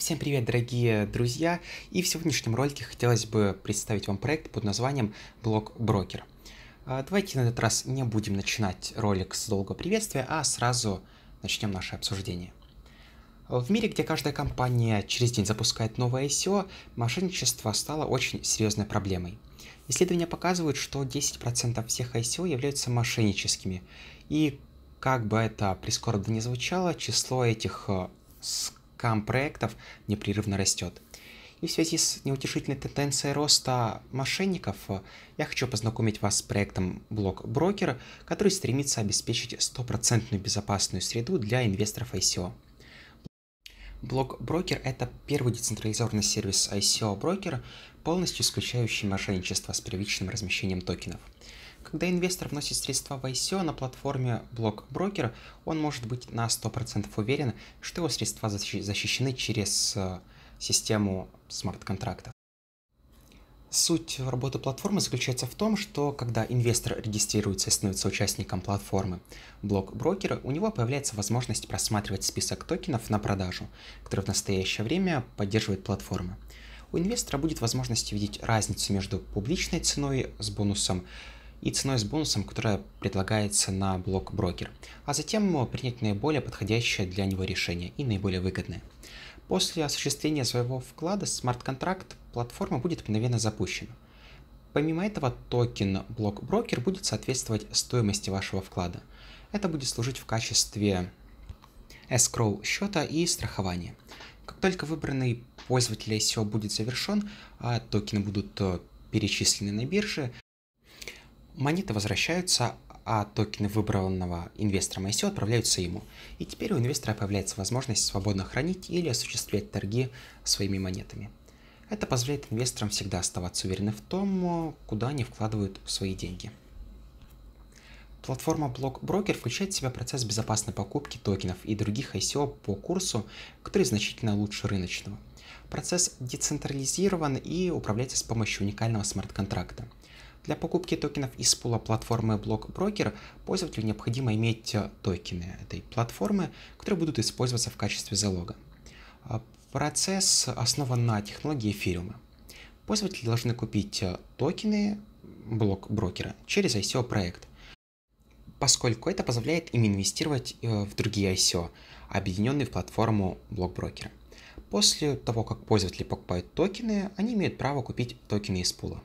Всем привет, дорогие друзья! И в сегодняшнем ролике хотелось бы представить вам проект под названием Блок Брокер. А, давайте на этот раз не будем начинать ролик с долгого приветствия, а сразу начнем наше обсуждение. В мире, где каждая компания через день запускает новое ICO, e мошенничество стало очень серьезной проблемой. Исследования показывают, что 10% всех ICO e являются мошенническими. И как бы это прискорбно не звучало, число этих э, КАМ-проектов непрерывно растет. И в связи с неутешительной тенденцией роста мошенников, э, я хочу познакомить вас с проектом Блок Брокер, который стремится обеспечить стопроцентную безопасную среду для инвесторов ICO. Блок Брокер – это первый децентрализованный сервис ICO брокера, полностью исключающий мошенничество с первичным размещением токенов. Когда инвестор вносит средства в ICO на платформе блок-брокера, он может быть на 100% уверен, что его средства защищены через э, систему смарт-контрактов. Суть работы платформы заключается в том, что когда инвестор регистрируется и становится участником платформы блок-брокера, у него появляется возможность просматривать список токенов на продажу, которые в настоящее время поддерживает платформа. У инвестора будет возможность видеть разницу между публичной ценой с бонусом и ценой с бонусом, которая предлагается на блок брокер, а затем принять наиболее подходящее для него решение и наиболее выгодное. После осуществления своего вклада смарт-контракт платформа будет мгновенно запущена. Помимо этого, токен блок брокер будет соответствовать стоимости вашего вклада. Это будет служить в качестве escrow счета и страхования. Как только выбранный пользователь ICO будет завершен, а токены будут э, перечислены на бирже, монеты возвращаются, а токены выбранного инвестором ICO отправляются ему. И теперь у инвестора появляется возможность свободно хранить или осуществлять торги своими монетами. Это позволяет инвесторам всегда оставаться уверены в том, куда они вкладывают свои деньги. Платформа BlockBroker включает в себя процесс безопасной покупки токенов и других ICO по курсу, который значительно лучше рыночного. Процесс децентрализирован и управляется с помощью уникального смарт-контракта – для покупки токенов из пула платформы BlockBroker пользователю необходимо иметь э, токены этой платформы, которые будут использоваться в качестве залога. Э, процесс основан на технологии эфириума. Пользователи должны купить э, токены блок-брокера через ICO-проект, поскольку это позволяет им инвестировать в другие ICO, объединенные в платформу блок-брокера. После того, как пользователи покупают токены, они имеют право купить токены из пула.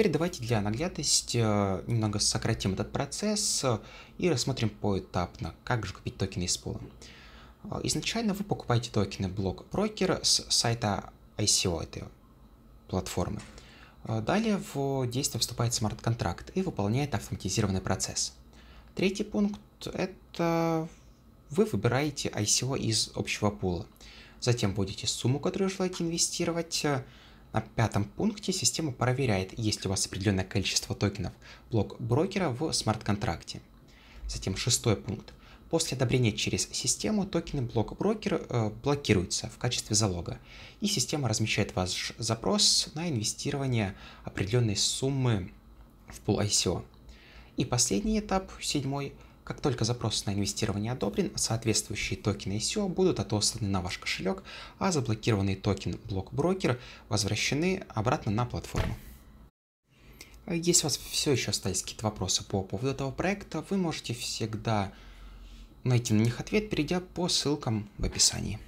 Теперь давайте для наглядности э, немного сократим этот процесс э, и рассмотрим поэтапно, как же купить токены из пула. Э, изначально вы покупаете токены блок брокера с сайта ICO этой платформы. Далее в действие вступает смарт-контракт и выполняет автоматизированный процесс. Третий пункт – это вы выбираете ICO из общего пула. Затем вводите сумму, которую желаете инвестировать, на пятом пункте система проверяет, есть ли у вас определенное количество токенов блок брокера в смарт-контракте. Затем шестой пункт. После одобрения через систему токены блок брокера э, блокируются в качестве залога, и система размещает ваш запрос на инвестирование определенной суммы в пул ICO. И последний этап, седьмой – как только запрос на инвестирование одобрен, соответствующие токены ICO будут отосланы на ваш кошелек, а заблокированный токен блок-брокер возвращены обратно на платформу. А если у вас все еще остались какие-то вопросы по поводу этого проекта, вы можете всегда найти на них ответ, перейдя по ссылкам в описании.